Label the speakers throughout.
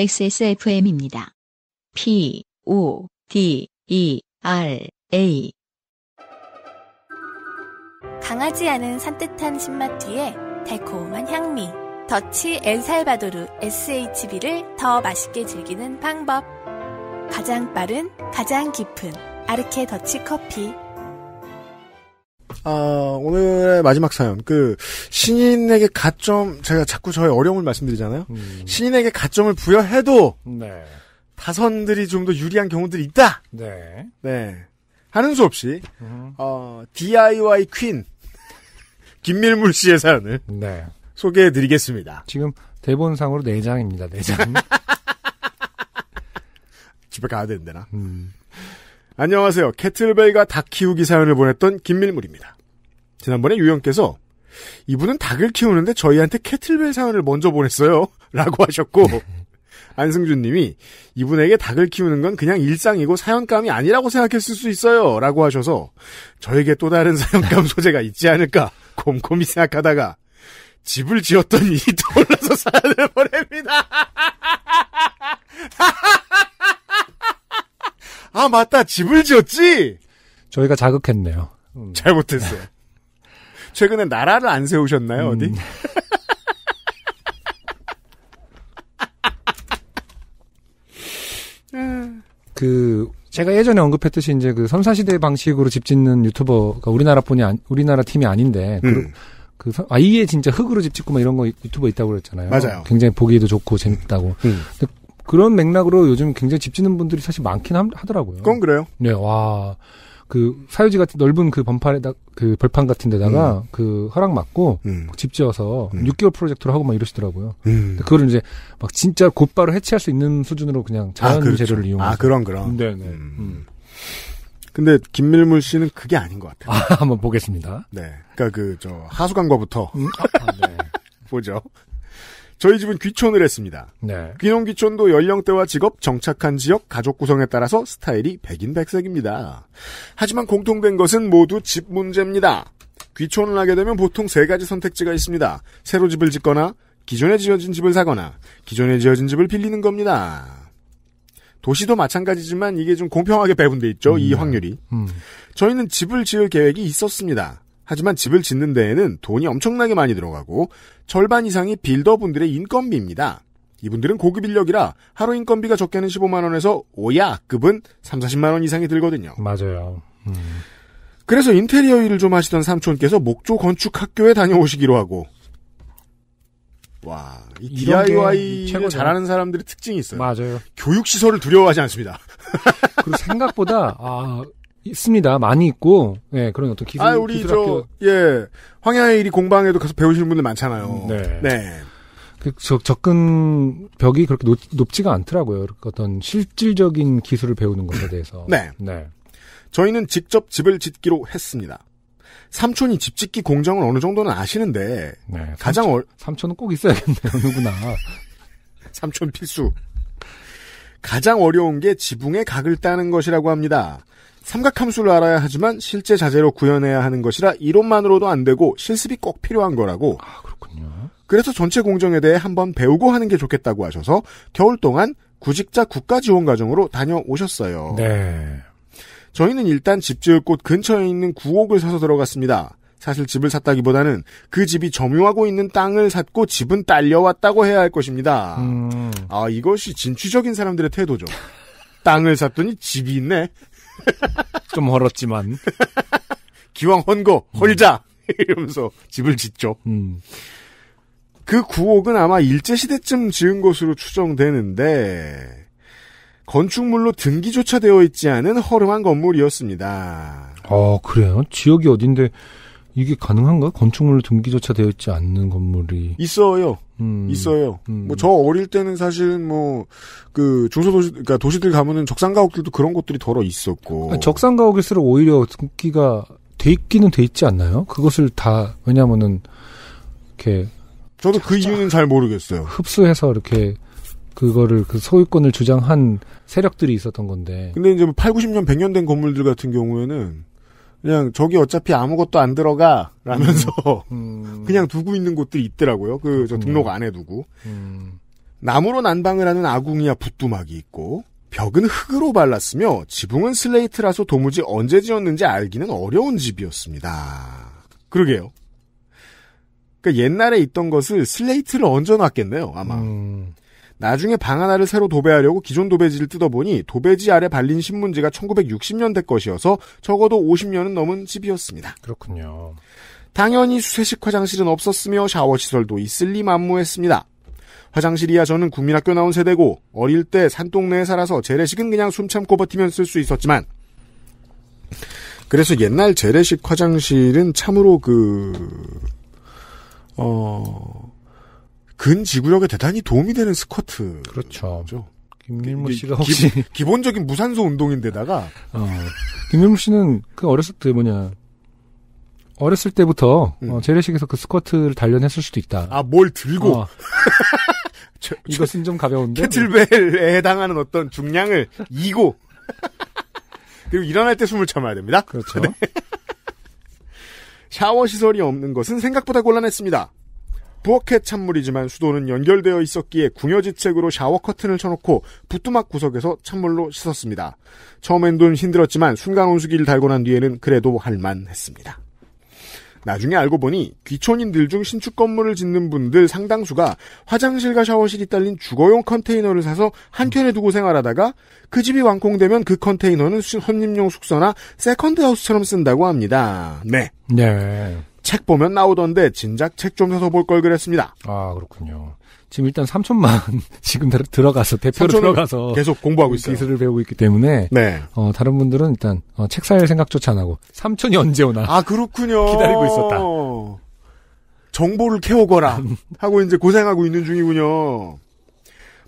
Speaker 1: XSFM입니다. P, O, D, E, R, A.
Speaker 2: 강하지 않은 산뜻한 신맛 뒤에 달콤한 향미. 더치 엔살바도르 SHB를 더 맛있게 즐기는 방법. 가장 빠른, 가장 깊은 아르케 더치 커피.
Speaker 1: 아, 오늘의 마지막 사연. 그, 신인에게 가점, 제가 자꾸 저의 어려움을 말씀드리잖아요? 음. 신인에게 가점을 부여해도, 네. 타선들이 좀 더 유리한 경우들이 있다! 네. 네. 하는 수 없이, 음. 어, DIY 퀸, 김밀물 씨의 사연을, 네. 소개해 드리겠습니다. 지금 대본상으로 4장입니다, 4장. 집에 가야 되는데나. 음. 안녕하세요. 캐틀벨과 닭 키우기 사연을 보냈던 김밀물입니다. 지난번에 유영께서 이분은 닭을 키우는데 저희한테 캐틀벨 사연을 먼저 보냈어요. 라고 하셨고, 안승준 님이 이분에게 닭을 키우는 건 그냥 일상이고 사연감이 아니라고 생각했을 수 있어요. 라고 하셔서 저에게 또 다른 사연감 소재가 있지 않을까 곰곰이 생각하다가 집을 지었던 일이 떠올라서 사연을 보냅니다. 아 맞다 집을 지었지. 저희가 자극했네요. 음. 잘못했어요. 최근에 나라를 안 세우셨나요 어디? 음. 그
Speaker 2: 제가 예전에 언급했듯이 이제 그 선사시대 방식으로 집 짓는 유튜버가 우리나라뿐이 안, 우리나라 팀이 아닌데 음. 그, 그 아예 이 진짜 흙으로 집 짓고 막 이런 거 유튜버 있다고 그랬잖아요. 맞아요. 굉장히 보기도 좋고 재밌다고. 음. 근데 그런 맥락으로 요즘 굉장히 집지는 분들이 사실 많긴 하더라고요. 그건 그래요. 네, 와. 그 사유지 같은 넓은 그 번판에다 그 벌판 같은 데다가 음. 그 허락 맞고 음. 집 지어서 음. 6개월 프로젝트로 하고 막 이러시더라고요. 음. 그걸 이제 막 진짜 곧바로 해체할 수 있는 수준으로 그냥 아, 자연 아, 그렇죠. 재료를 이용해서 아 그런 그런. 네,
Speaker 1: 네. 음. 음. 근데 김밀물 씨는 그게 아닌 것 같아요. 아, 한번 보겠습니다. 네. 그러니까 그 저 하수관과부터 아, 네. 보죠. 저희 집은 귀촌을 했습니다. 네. 귀농 귀촌도 연령대와 직업, 정착한 지역, 가족 구성에 따라서 스타일이 백인백색입니다. 하지만 공통된 것은 모두 집 문제입니다. 귀촌을 하게 되면 보통 세 가지 선택지가 있습니다. 새로 집을 짓거나 기존에 지어진 집을 사거나 기존에 지어진 집을 빌리는 겁니다. 도시도 마찬가지지만 이게 좀 공평하게 배분돼 있죠. 음. 이 네. 확률이. 음. 저희는 집을 지을 계획이 있었습니다. 하지만 집을 짓는 데에는 돈이 엄청나게 많이 들어가고 절반 이상이 빌더분들의 인건비입니다. 이분들은 고급 인력이라 하루 인건비가 적게는 15만 원에서 오야 급은 3, 40만 원 이상이 들거든요. 맞아요. 음. 그래서 인테리어 일을 좀 하시던 삼촌께서 목조 건축 학교에 다녀오시기로 하고 와, 이 DIY 최 잘하는 사람들의 특징이 있어요. 맞아요. 교육 시설을 두려워하지 않습니다.
Speaker 2: 그리고 생각보다 아, 있습니다. 많이 있고, 예, 그런 어떤 기술, 아, 우리 기술 학교...
Speaker 1: 예, 황야의 일이 공방에도 계속 배우시는 분들 많잖아요. 네. 네.
Speaker 2: 그, 저, 접근 벽이 그렇게 높, 지가 않더라고요. 어떤 실질적인 기술을 배우는 것에
Speaker 1: 대해서. 네. 네. 저희는 직접 집을 짓기로 했습니다. 삼촌이 집 짓기 공정을 어느 정도는 아시는데, 네, 가장 삼촌, 얼, 삼촌은 꼭 있어야겠네요, 누구나. 삼촌 필수. 가장 어려운 게 지붕에 각을 따는 것이라고 합니다. 삼각함수를 알아야 하지만 실제 자재로 구현해야 하는 것이라 이론만으로도 안 되고 실습이 꼭 필요한 거라고. 아, 그렇군요. 그래서 전체 공정에 대해 한번 배우고 하는 게 좋겠다고 하셔서 겨울 동안 구직자 국가 지원 과정으로 다녀오셨어요. 네. 저희는 일단 집 지을 곳 근처에 있는 구옥을 사서 들어갔습니다. 사실 집을 샀다기보다는 그 집이 점유하고 있는 땅을 샀고 집은 딸려왔다고 해야 할 것입니다. 음. 아, 이것이 진취적인 사람들의 태도죠. 땅을 샀더니 집이 있네. 좀 헐었지만. 기왕 헌거, 헐자! 음. 이러면서 집을 짓죠. 음. 그 구옥은 아마 일제시대쯤 지은 것으로 추정되는데, 건축물로 등기조차 되어 있지 않은 허름한 건물이었습니다.
Speaker 2: 아, 그래요? 지역이 어딘데 이게 가능한가? 건축물로 등기조차 되어 있지 않는 건물이
Speaker 1: 있어요. 음. 있어요. 음. 뭐저 어릴 때는 사실 뭐그 중소도시 그니까 도시들 가면은 적상가옥들도 그런 곳들이 덜어 있었고 아,
Speaker 2: 적상가옥일수록 오히려 등기가 돼 있기는 돼 있지 않나요? 그것을 다 왜냐면은 이렇게 저도 그 이유는 잘 모르겠어요. 흡수해서 이렇게 그거를 그 소유권을 주장한
Speaker 1: 세력들이 있었던 건데. 근데 이제 뭐 8, 90년, 100년 된 건물들 같은 경우에는 그냥 저기 어차피 아무것도 안 들어가 라면서 음. 음. 그냥 두고 있는 곳들이 있더라고요. 그저 등록 안에 두고 음. 나무로 난방을 하는 아궁이와 붓두막이 있고 벽은 흙으로 발랐으며 지붕은 슬레이트라서 도무지 언제 지었는지 알기는 어려운 집이었습니다. 그러게요. 그러니까 옛날에 있던 것을 슬레이트를 얹어놨겠네요. 아마 음. 나중에 방 하나를 새로 도배하려고 기존 도배지를 뜯어보니 도배지 아래 발린 신문지가 1960년대 것이어서 적어도 50년은 넘은 집이었습니다. 그렇군요. 당연히 수세식 화장실은 없었으며 샤워 시설도 있을 리 만무했습니다. 화장실이야 저는 국민학교 나온 세대고 어릴 때 산동네에 살아서 재래식은 그냥 숨 참고 버티면 쓸 수 있었지만 그래서 옛날 재래식 화장실은 참으로 그어 근지구력에 대단히 도움이 되는 스쿼트. 그렇죠. 그렇죠?
Speaker 2: 김일무 씨가 혹시
Speaker 1: 기, 본적인 무산소 운동인데다가
Speaker 2: 어, 김일무 씨는 그 어렸을 때 뭐냐 어렸을 때부터 음. 어, 재래식에서 그 스쿼트를 단련했을 수도 있다. 아뭘 들고 어.
Speaker 1: 저, 이것은 좀 가벼운데 캐틀벨에 해당하는 어떤 중량을 이고 그리고 일어날 때 숨을 참아야 됩니다. 그렇죠. 네. 샤워 시설이 없는 것은 생각보다 곤란했습니다. 부엌의 찬물이지만 수도는 연결되어 있었기에 궁여지책으로 샤워 커튼을 쳐놓고 부뚜막 구석에서 찬물로 씻었습니다. 처음엔 돈 힘들었지만 순간 온수기를 달고 난 뒤에는 그래도 할만했습니다. 나중에 알고 보니 귀촌인들 중 신축 건물을 짓는 분들 상당수가 화장실과 샤워실이 딸린 주거용 컨테이너를 사서 한켠에 두고 생활하다가 그 집이 완공되면 그 컨테이너는 손님용 숙소나 세컨드 하우스처럼 쓴다고 합니다. 네. 네. 책 보면 나오던데 진작 책 좀 사서 볼 걸 그랬습니다. 아 그렇군요. 지금 일단 3천만
Speaker 2: 지금 들어가서 대표로 들어가서 계속 공부하고 있어요. 기술을 배우고 있기 때문에 네. 어, 다른 분들은 일단 어, 책살 생각조차 안 하고 3천이 언제 오나 아 그렇군요.
Speaker 1: 기다리고 있었다. 정보를 캐오거라 하고 이제 고생하고 있는 중이군요.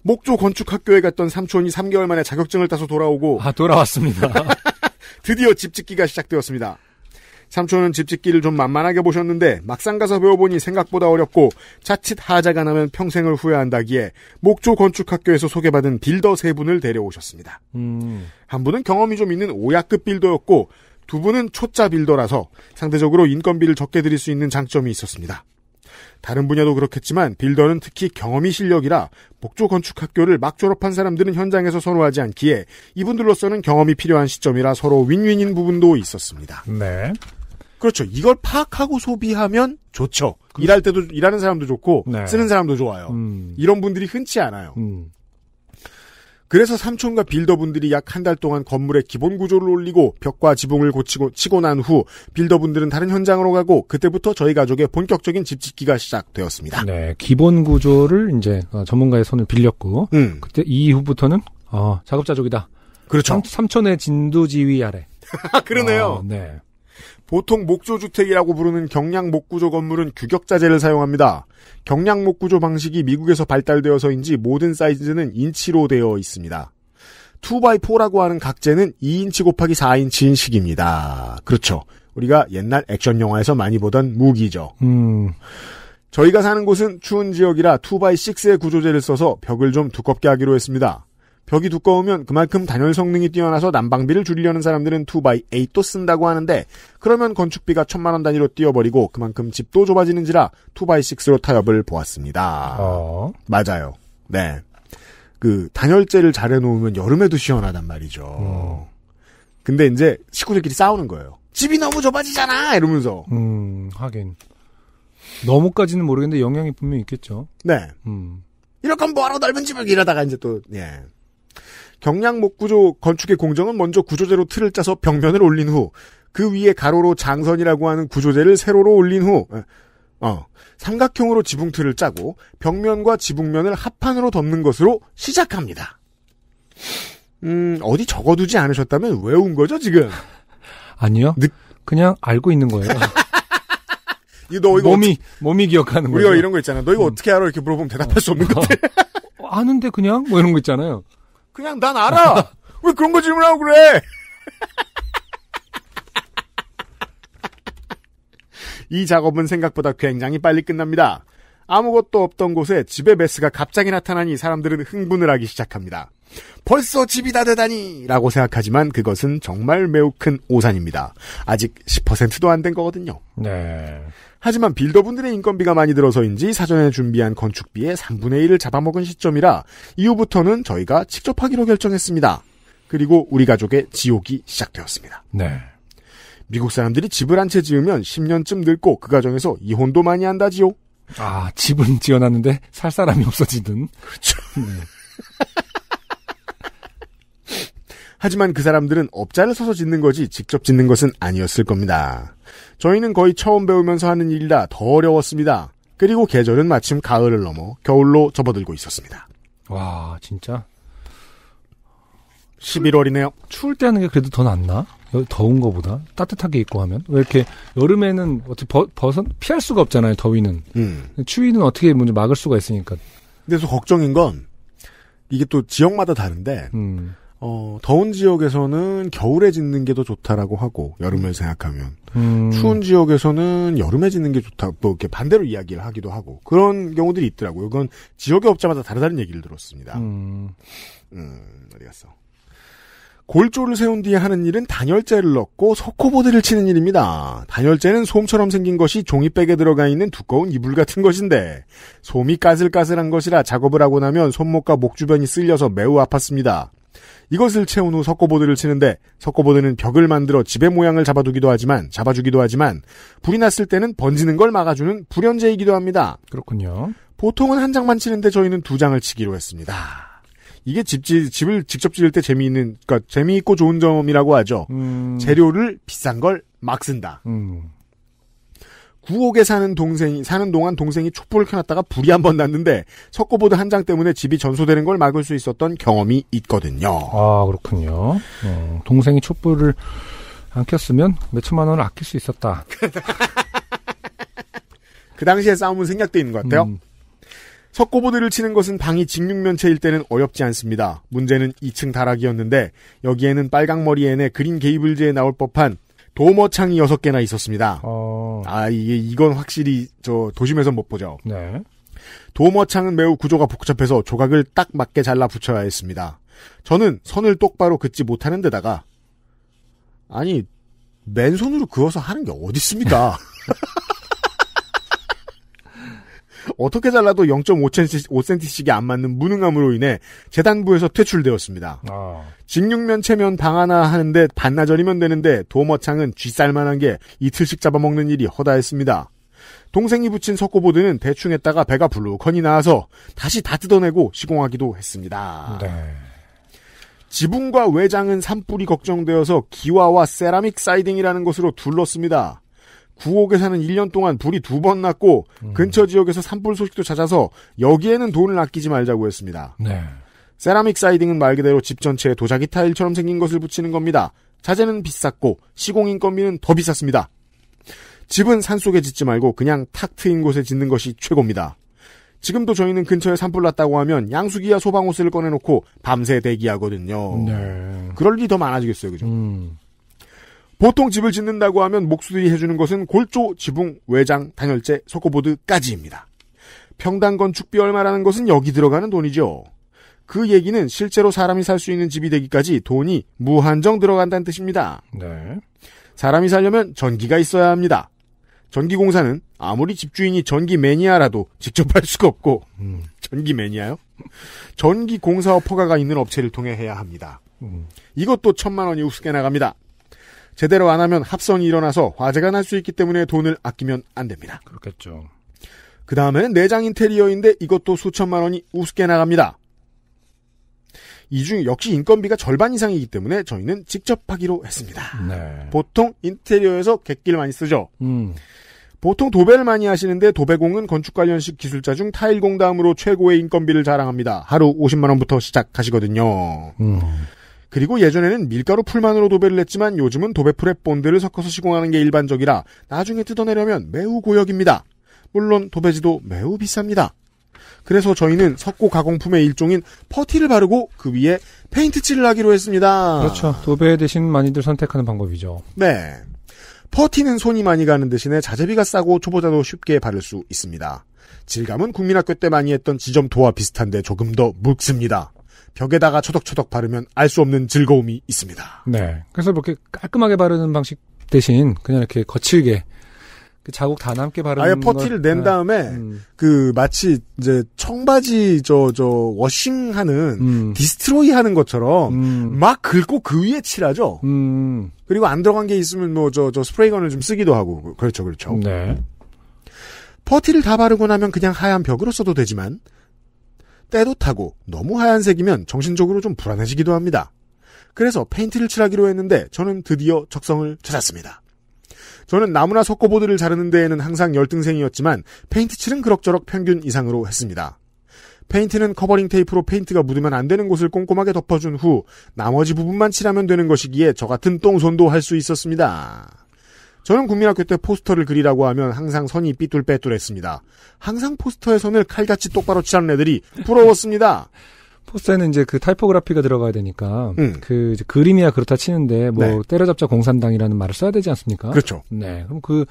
Speaker 1: 목조 건축학교에 갔던 삼촌이 3개월 만에 자격증을 따서 돌아오고 아 돌아왔습니다. 드디어 집 짓기가 시작되었습니다. 삼촌은 집짓기를 좀 만만하게 보셨는데 막상 가서 배워보니 생각보다 어렵고 자칫 하자가 나면 평생을 후회한다기에 목조 건축학교에서 소개받은 빌더 세 분을 데려오셨습니다. 음. 한 분은 경험이 좀 있는 오야급 빌더였고 두 분은 초짜 빌더라서 상대적으로 인건비를 적게 드릴 수 있는 장점이 있었습니다. 다른 분야도 그렇겠지만 빌더는 특히 경험이 실력이라 목조 건축 학교를 막 졸업한 사람들은 현장에서 선호하지 않기에 이분들로서는 경험이 필요한 시점이라 서로 윈윈인 부분도 있었습니다. 네. 그렇죠. 이걸 파악하고 소비하면 좋죠. 그... 일할 때도 일하는 사람도 좋고 네. 쓰는 사람도 좋아요. 음. 이런 분들이 흔치 않아요. 음. 그래서 삼촌과 빌더분들이 약 한 달 동안 건물의 기본 구조를 올리고 벽과 지붕을 고치고 치고 난 후 빌더분들은 다른 현장으로 가고 그때부터 저희 가족의 본격적인 집 짓기가 시작되었습니다. 네,
Speaker 2: 기본 구조를 이제 어, 전문가의 손을 빌렸고 음. 그때 이후부터는
Speaker 1: 어, 작업자족이다. 그렇죠. 삼, 촌의 진두지휘 아래. 그러네요. 어, 네. 보통 목조주택이라고 부르는 경량 목구조 건물은 규격자재를 사용합니다. 경량 목구조 방식이 미국에서 발달되어서인지 모든 사이즈는 인치로 되어 있습니다. 2x4라고 하는 각재는 2인치 곱하기 4인치인 식입니다. 그렇죠. 우리가 옛날 액션 영화에서 많이 보던 무기죠. 음. 저희가 사는 곳은 추운 지역이라 2x6의 구조재를 써서 벽을 좀 두껍게 하기로 했습니다. 벽이 두꺼우면 그만큼 단열 성능이 뛰어나서 난방비를 줄이려는 사람들은 2x8도 쓴다고 하는데 그러면 건축비가 천만 원 단위로 뛰어버리고 그만큼 집도 좁아지는지라 2x6로 타협을 보았습니다. 어... 맞아요. 네. 그 단열재를 잘 해놓으면 여름에도 시원하단 말이죠. 음... 근데 이제 식구들끼리 싸우는 거예요. 집이 너무 좁아지잖아 이러면서. 음
Speaker 2: 하긴 너무까지는 모르겠는데 영향이 분명히 있겠죠.
Speaker 1: 네. 음. 이렇게하면 뭐하러 넓은 집을 이러다가 이제 또 예. 경량 목구조 건축의 공정은 먼저 구조재로 틀을 짜서 벽면을 올린 후 그 위에 가로로 장선이라고 하는 구조재를 세로로 올린 후 예, 어, 삼각형으로 지붕틀을 짜고 벽면과 지붕면을 합판으로 덮는 것으로 시작합니다. 음, 어디 적어두지 않으셨다면 외운 거죠, 지금?
Speaker 2: 아니요. 느... 그냥 알고
Speaker 1: 있는 거예요. 이거 이거 몸이 어찌...
Speaker 2: 몸이 기억하는 거예요. 우리가 이런 거
Speaker 1: 있잖아. 너 이거 음. 어떻게 알아? 이렇게 물어보면 대답할 수 없는 어. 것들.
Speaker 2: 어, 아는데 그냥 뭐 이런 거 있잖아요.
Speaker 1: 그냥 난 알아. 왜 그런 거 질문하고 그래? 이 작업은 생각보다 굉장히 빨리 끝납니다. 아무것도 없던 곳에 집에 메스가 갑자기 나타나니 사람들은 흥분을 하기 시작합니다. 벌써 집이 다 되다니! 라고 생각하지만 그것은 정말 매우 큰 오산입니다. 아직 10%도 안 된 거거든요. 네. 하지만 빌더분들의 인건비가 많이 들어서인지 사전에 준비한 건축비의 3분의 1을 잡아먹은 시점이라 이후부터는 저희가 직접 하기로 결정했습니다. 그리고 우리 가족의 지옥이 시작되었습니다. 네. 미국 사람들이 집을 한 채 지으면 10년쯤 늙고 그과정에서 이혼도 많이 한다지요. 아, 집은 지어놨는데 살 사람이 없어지든. 그렇죠. 네. 하지만 그 사람들은 업자를 서서 짓는 거지 직접 짓는 것은 아니었을 겁니다. 저희는 거의 처음 배우면서 하는 일이라 더 어려웠습니다. 그리고 계절은 마침 가을을 넘어 겨울로 접어들고 있었습니다. 와, 진짜 11월이네요. 추울 때 하는 게 그래도
Speaker 2: 더 낫나? 더운 거보다 따뜻하게 입고 하면 왜 이렇게 여름에는 어떻게 버, 벗은 피할 수가 없잖아요 더위는 음. 추위는 어떻게 먼저 뭐 막을 수가 있으니까 그래서 걱정인 건
Speaker 1: 이게 또 지역마다 다른데 음. 어, 더운 지역에서는 겨울에 짓는 게 더 좋다라고 하고 여름을 생각하면 음. 추운 지역에서는 여름에 짓는 게 좋다 또 뭐 이렇게 반대로 이야기를 하기도 하고 그런 경우들이 있더라고요. 그건 지역의 업자마다 다르다는 얘기를 들었습니다. 음, 음 어디 갔어? 골조를 세운 뒤에 하는 일은 단열재를 넣고 석호보드를 치는 일입니다. 단열재는 솜처럼 생긴 것이 종이백에 들어가 있는 두꺼운 이불 같은 것인데 솜이 까슬까슬한 것이라 작업을 하고 나면 손목과 목 주변이 쓸려서 매우 아팠습니다. 이것을 채운 후 석고보드를 치는데 석고보드는 벽을 만들어 집의 모양을 잡아두기도 하지만 잡아주기도 하지만 불이 났을 때는 번지는 걸 막아주는 불연제이기도 합니다. 그렇군요. 보통은 한 장만 치는데 저희는 두 장을 치기로 했습니다. 이게 집지, 집을 직접 지을 때 재미있는, 그니까 재미있고 좋은 점이라고 하죠. 음... 재료를 비싼 걸 막 쓴다. 음... 구옥에 사는 동생이 사는 동안 동생이 촛불을 켜놨다가 불이 한 번 났는데 석고보드 한 장 때문에 집이 전소되는 걸 막을 수 있었던 경험이 있거든요.
Speaker 2: 아 그렇군요. 어, 동생이 촛불을 안 켰으면 몇 천만 원을 아낄 수 있었다.
Speaker 1: 그 당시에 싸움은 생략되어 있는 것 같아요. 음. 석고보드를 치는 것은 방이 직육면체일 때는 어렵지 않습니다. 문제는 2층 다락이었는데 여기에는 빨강머리 앤의 그린 게이블즈에 나올 법한 도머창이 6개나 있었습니다. 어... 아 이게 이건 확실히 저 도심에서 못 보죠. 네. 도머창은 매우 구조가 복잡해서 조각을 딱 맞게 잘라 붙여야 했습니다. 저는 선을 똑바로 긋지 못하는 데다가 아니 맨손으로 그어서 하는 게어딨습니까 어떻게 잘라도 0.5cm씩이 안 맞는 무능함으로 인해 재단부에서 퇴출되었습니다. 아. 직육면 체면 방 하나 하는데 반나절이면 되는데 도머창은 쥐쌀만한 게 이틀씩 잡아먹는 일이 허다했습니다. 동생이 붙인 석고보드는 대충 했다가 배가 불룩허니 나와서 다시 다 뜯어내고 시공하기도 했습니다. 네. 지붕과 외장은 산불이 걱정되어서 기와와 세라믹 사이딩이라는 것으로 둘렀습니다. 구옥에 사는 1년 동안 불이 두 번 났고 음. 근처 지역에서 산불 소식도 찾아서 여기에는 돈을 아끼지 말자고 했습니다. 네. 세라믹 사이딩은 말 그대로 집 전체에 도자기 타일처럼 생긴 것을 붙이는 겁니다. 자재는 비쌌고 시공 인건비는 더 비쌌습니다. 집은 산속에 짓지 말고 그냥 탁 트인 곳에 짓는 것이 최고입니다. 지금도 저희는 근처에 산불 났다고 하면 양수기와 소방호스를 꺼내놓고 밤새 대기하거든요. 네. 그럴 일이 더 많아지겠어요, 그죠? 음. 보통 집을 짓는다고 하면 목수들이 해주는 것은 골조, 지붕, 외장, 단열재, 소코보드까지입니다. 평당 건축비 얼마라는 것은 여기 들어가는 돈이죠. 그 얘기는 실제로 사람이 살 수 있는 집이 되기까지 돈이 무한정 들어간다는 뜻입니다. 네. 사람이 살려면 전기가 있어야 합니다. 전기공사는 아무리 집주인이 전기 매니아라도 직접 할 수가 없고, 음. 전기 매니아요? 전기공사업 허가가 있는 업체를 통해 해야 합니다. 음. 이것도 천만 원이 우습게 나갑니다. 제대로 안 하면 합성이 일어나서 화재가 날 수 있기 때문에 돈을 아끼면 안 됩니다. 그렇겠죠. 그 다음에 내장 인테리어인데 이것도 수천만 원이 우습게 나갑니다. 이 중 역시 인건비가 절반 이상이기 때문에 저희는 직접 하기로 했습니다. 네. 보통 인테리어에서 객기를 많이 쓰죠. 음. 보통 도배를 많이 하시는데 도배공은 건축 관련식 기술자 중 타일공 다음으로 최고의 인건비를 자랑합니다. 하루 50만 원부터 시작하시거든요. 음. 그리고 예전에는 밀가루 풀만으로 도배를 했지만 요즘은 도배풀에 본드를 섞어서 시공하는 게 일반적이라 나중에 뜯어내려면 매우 고역입니다. 물론 도배지도 매우 비쌉니다. 그래서 저희는 석고 가공품의 일종인 퍼티를 바르고 그 위에 페인트칠을 하기로 했습니다. 그렇죠. 도배 대신 많이들
Speaker 2: 선택하는 방법이죠.
Speaker 1: 네. 퍼티는 손이 많이 가는 대신에 자재비가 싸고 초보자도 쉽게 바를 수 있습니다. 질감은 국민학교 때 많이 했던 지점토와 비슷한데 조금 더 묽습니다. 벽에다가 초덕초덕 바르면 알 수 없는 즐거움이 있습니다. 네. 그래서
Speaker 2: 뭐 이렇게 깔끔하게 바르는 방식 대신 그냥 이렇게 거칠게 그 자국 다 남게 바르는 아예 퍼티를 낸 네. 다음에
Speaker 1: 음. 그 마치 이제 청바지 저저 저 워싱하는 음. 디스트로이하는 것처럼 음. 막 긁고 그 위에 칠하죠. 음. 그리고 안 들어간 게 있으면 뭐 저저 저 스프레이건을 좀 쓰기도 하고 그렇죠 그렇죠. 네. 퍼티를 다 바르고 나면 그냥 하얀 벽으로 써도 되지만 때도타고 너무 하얀색이면 정신적으로 좀 불안해지기도 합니다. 그래서 페인트를 칠하기로 했는데 저는 드디어 적성을 찾았습니다. 저는 나무나 석고보드를 자르는 데에는 항상 열등생이었지만 페인트 칠은 그럭저럭 평균 이상으로 했습니다. 페인트는 커버링 테이프로 페인트가 묻으면 안 되는 곳을 꼼꼼하게 덮어준 후 나머지 부분만 칠하면 되는 것이기에 저 같은 똥손도 할 수 있었습니다. 저는 국민학교 때 포스터를 그리라고 하면 항상 선이 삐뚤빼뚤했습니다. 항상 포스터의 선을 칼같이 똑바로 치는 애들이 부러웠습니다.
Speaker 2: 포스터에는 이제 그 타이포그라피가 들어가야 되니까 음. 그 그림이야 그렇다 치는데 뭐 네. 때려잡자 공산당이라는 말을 써야 되지 않습니까? 그렇죠. 네. 그럼 그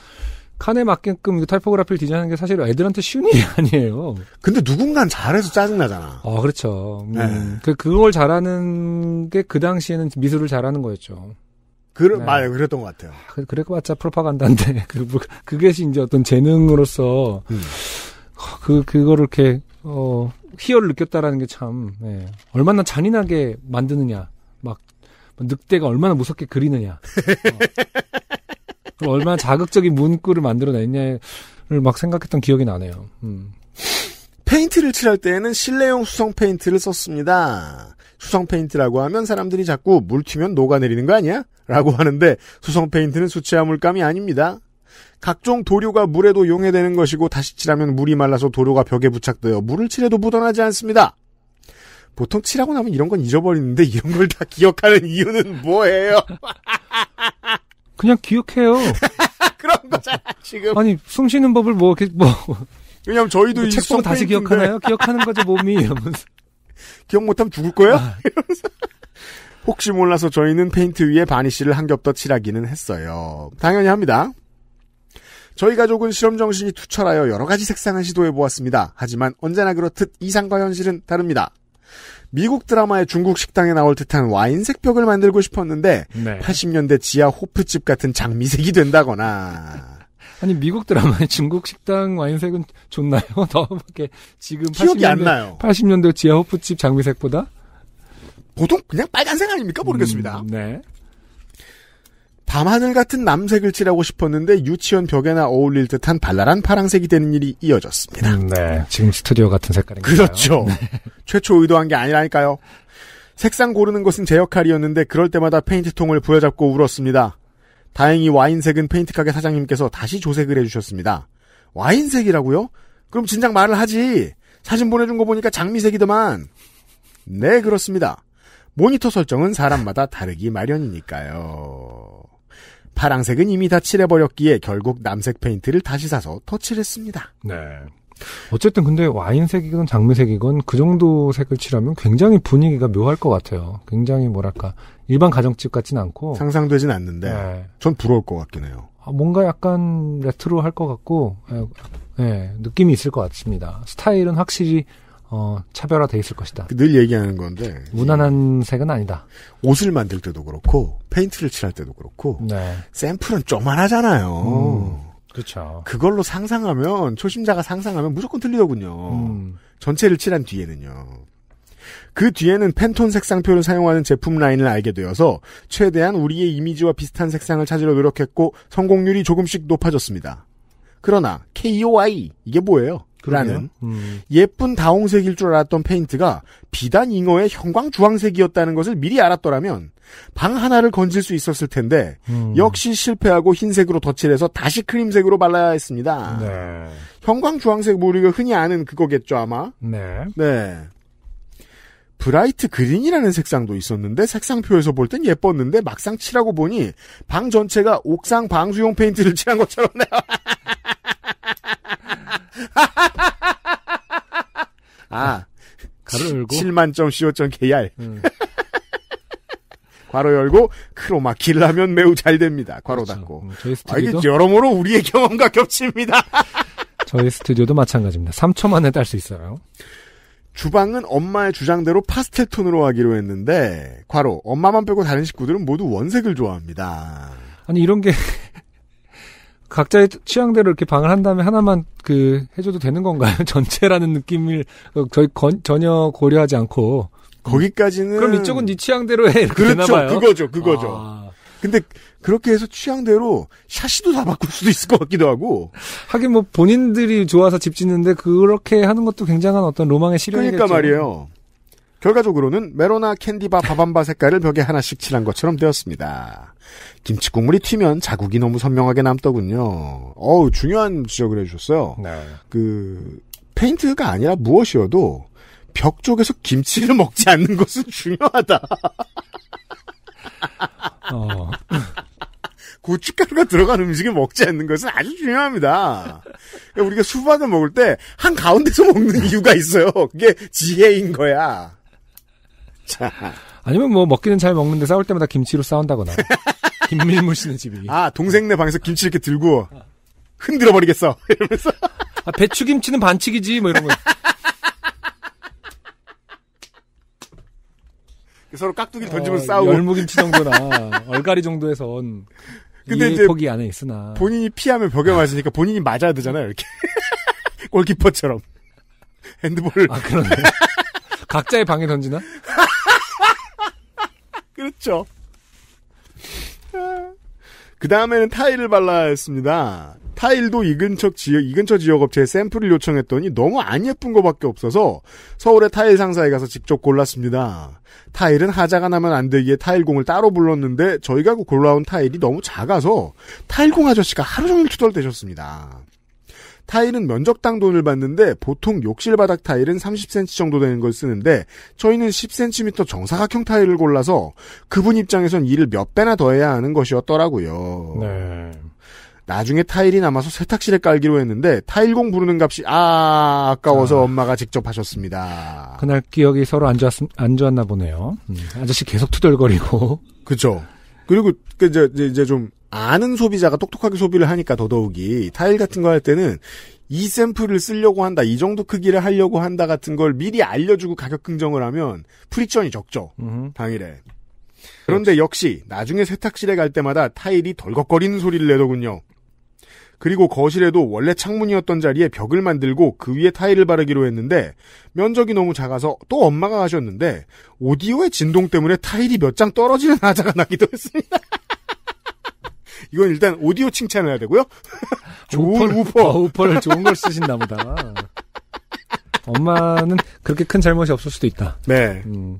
Speaker 2: 칸에 맞게끔 타이포그라피를 디자인하는 게 사실 애들한테 쉬운 일이 아니에요. 근데 누군가는 잘해서 짜증나잖아. 어, 그렇죠. 음, 네. 그, 그걸 잘하는 게 그 당시에는 미술을 잘하는 거였죠. 그, 네. 말아 그랬던 것 같아요. 아, 그, 그래봤자 프로파간다인데, 그, 뭐, 그것이 제 어떤 재능으로서, 음. 그, 그, 그거를 이렇게, 어, 희열을 느꼈다라는 게 참, 예. 얼마나 잔인하게 만드느냐. 막, 늑대가 얼마나 무섭게 그리느냐. 어. 얼마나 자극적인 문구를 만들어냈냐를
Speaker 1: 막 생각했던 기억이 나네요. 음. 페인트를 칠할 때에는 실내용 수성 페인트를 썼습니다. 수성 페인트라고 하면 사람들이 자꾸 물 튀면 녹아내리는 거 아니야? 라고 하는데 수성 페인트는 수채화 물감이 아닙니다. 각종 도료가 물에도 용해되는 것이고 다시 칠하면 물이 말라서 도료가 벽에 부착되어 물을 칠해도 묻어나지 않습니다. 보통 칠하고 나면 이런 건 잊어버리는데 이런 걸 다 기억하는 이유는 뭐예요? 그냥 기억해요. 그런 거잖아 지금. 아니 숨 쉬는 법을 뭐 이렇게 뭐 왜냐면 저희도 뭐 책보 다시 기억하나요? 기억하는 거죠 몸이 이러면서 기억 못하면 죽을 거야? 아. 혹시 몰라서 저희는 페인트 위에 바니쉬를 한 겹 더 칠하기는 했어요. 당연히 합니다. 저희 가족은 실험 정신이 투철하여 여러 가지 색상을 시도해 보았습니다. 하지만 언제나 그렇듯 이상과 현실은 다릅니다. 미국 드라마의 중국 식당에 나올 듯한 와인색 벽을 만들고 싶었는데 네. 80년대 지하 호프집 같은 장미색이 된다거나
Speaker 2: 아니 미국 드라마에 중국 식당 와인색은 좋나요? 더밖에 지금 기억이 80년대, 안 나요.
Speaker 1: 80년대 지하호프집 장미색보다 보통 그냥 빨간색 아닙니까 모르겠습니다. 음, 네. 밤하늘 같은 남색을 칠하고 싶었는데 유치원 벽에나 어울릴 듯한 발랄한 파랑색이 되는 일이 이어졌습니다.
Speaker 2: 음, 네. 지금 스튜디오 같은 색깔인가요? 그렇죠. 네.
Speaker 1: 최초 의도한 게 아니라니까요. 색상 고르는 것은 제 역할이었는데 그럴 때마다 페인트통을 부여잡고 울었습니다. 다행히 와인색은 페인트 가게 사장님께서 다시 조색을 해주셨습니다. 와인색이라고요? 그럼 진작 말을 하지. 사진 보내준 거 보니까 장미색이더만. 네, 그렇습니다. 모니터 설정은 사람마다 다르기 마련이니까요. 파랑색은 이미 다 칠해버렸기에 결국 남색 페인트를 다시 사서 터치를 했습니다. 네.
Speaker 2: 어쨌든 근데 와인색이건 장미색이건 그 정도 색을 칠하면 굉장히 분위기가 묘할 것 같아요. 굉장히 뭐랄까 일반 가정집 같진 않고 상상되진
Speaker 1: 않는데 네. 전 부러울 것 같긴 해요.
Speaker 2: 아, 뭔가 약간 레트로할 것 같고 네, 느낌이 있을 것 같습니다. 스타일은 확실히 어, 차별화돼 있을 것이다.
Speaker 1: 그 늘 얘기하는 건데 무난한 색은 아니다. 옷을 만들 때도 그렇고 페인트를 칠할 때도 그렇고 네. 샘플은 쪼만하잖아요. 음. 그렇죠. 그걸로 상상하면 초심자가 상상하면 무조건 틀리더군요. 음. 전체를 칠한 뒤에는요. 그 뒤에는 팬톤 색상표를 사용하는 제품 라인을 알게 되어서 최대한 우리의 이미지와 비슷한 색상을 찾으려 노력했고 성공률이 조금씩 높아졌습니다. 그러나 KOI 이게 뭐예요? 라는 음. 예쁜 다홍색일 줄 알았던 페인트가 비단 잉어의 형광 주황색이었다는 것을 미리 알았더라면 방 하나를 건질 수 있었을 텐데 음. 역시 실패하고 흰색으로 덧칠해서 다시 크림색으로 발라야 했습니다. 네. 형광 주황색 뭐 우리가 흔히 아는 그거겠죠 아마. 네. 네. 브라이트 그린이라는 색상도 있었는데 색상표에서 볼 땐 예뻤는데 막상 칠하고 보니 방 전체가 옥상 방수용 페인트를 칠한 것처럼 나요. 아. 가로 열고. 7만.co.kr. 음. 괄호 열고 크로마 키라면 매우 잘 됩니다. 괄호 그렇죠. 닫고. 음, 저희 아, 스튜디오도 아, 여러모로 우리의 경험과 겹칩니다.
Speaker 2: 저희 스튜디오도 마찬가지입니다. 3초 만에 딸 수 있어요.
Speaker 1: 주방은 엄마의 주장대로 파스텔 톤으로 하기로 했는데 괄호 엄마만 빼고 다른 식구들은 모두 원색을 좋아합니다. 아니 이런 게 각자의 취향대로 이렇게 방을 한 다음에
Speaker 2: 하나만 그 해줘도 되는 건가요? 전체라는 느낌을 저희 건, 전혀 고려하지
Speaker 1: 않고 거기까지는 그럼 이쪽은 네 취향대로 해 그렇죠 봐요. 그거죠 그거죠 아. 근데 그렇게 해서 취향대로 샤시도 다 바꿀 수도 있을 것 같기도 하고 하긴 뭐 본인들이 좋아서 집 짓는데 그렇게 하는 것도 굉장한 어떤 로망의 실현이겠죠 그러니까 말이에요 결과적으로는 메로나 캔디바 바밤바 색깔을 벽에 하나씩 칠한 것처럼 되었습니다. 김치 국물이 튀면 자국이 너무 선명하게 남더군요. 어우, 중요한 지적을 해주셨어요. 네. 그, 페인트가 아니라 무엇이어도 벽 쪽에서 김치를 먹지 않는 것은 중요하다. 어. 고춧가루가 들어간 음식을 먹지 않는 것은 아주 중요합니다. 그러니까 우리가 수박을 먹을 때 한 가운데서 먹는 이유가 있어요. 그게 지혜인 거야.
Speaker 2: 자. 아니면 뭐 먹기는 잘 먹는데 싸울 때마다 김치로 싸운다거나.
Speaker 1: 김밀물 씨는 집이. 아, 동생네 방에서 김치 이렇게 들고 흔들어 버리겠어. 이러면서. 아, 배추 김치는 반칙이지 뭐 이런 거. 서로 깍두기 어, 던지면서 어, 싸우고 열무김치
Speaker 2: 정도나 얼갈이
Speaker 1: 정도에선 근데 이제 폭이 안에 있으나 본인이 피하면 벽에 맞으니까 본인이 맞아야 되잖아요 이렇게 골키퍼처럼 핸드볼을 아 그러네 각자의 방에 던지나? 그렇죠. 그 다음에는 타일을 발라야 했습니다. 타일도 이 근처 지역, 이 근처 지역 업체에 샘플을 요청했더니 너무 안 예쁜 거밖에 없어서 서울의 타일 상사에 가서 직접 골랐습니다. 타일은 하자가 나면 안 되기에 타일공을 따로 불렀는데 저희가 골라온 타일이 너무 작아서 타일공 아저씨가 하루 종일 투덜대셨습니다. 타일은 면적당 돈을 받는데 보통 욕실 바닥 타일은 30cm 정도 되는 걸 쓰는데 저희는 10cm 정사각형 타일을 골라서 그분 입장에선 일을 몇 배나 더 해야 하는 것이었더라고요. 네. 나중에 타일이 남아서 세탁실에 깔기로 했는데 타일공 부르는 값이 아 아까워서 아. 엄마가 직접 하셨습니다. 그날 기억이 서로
Speaker 2: 안 좋았 안 좋았나 보네요. 음, 아저씨 계속 투덜거리고. 그죠.
Speaker 1: 그리고 그 이제 이제 좀 아는 소비자가 똑똑하게 소비를 하니까 더더욱이 타일 같은 거 할 때는 이 샘플을 쓰려고 한다, 이 정도 크기를 하려고 한다 같은 걸 미리 알려주고 가격 긍정을 하면 프리션이 적죠. 으흠. 당일에. 그런데 역시 나중에 세탁실에 갈 때마다 타일이 덜컥거리는 소리를 내더군요. 그리고 거실에도 원래 창문이었던 자리에 벽을 만들고 그 위에 타일을 바르기로 했는데 면적이 너무 작아서 또 엄마가 하셨는데 오디오의 진동 때문에 타일이 몇 장 떨어지는 아자가 나기도 했습니다. 이건 일단 오디오 칭찬해야 되고요. 좋은 우퍼. 어, 우퍼를 좋은 걸 쓰신다 보다.
Speaker 2: 엄마는 그렇게 큰
Speaker 1: 잘못이 없을 수도 있다. 네. 음.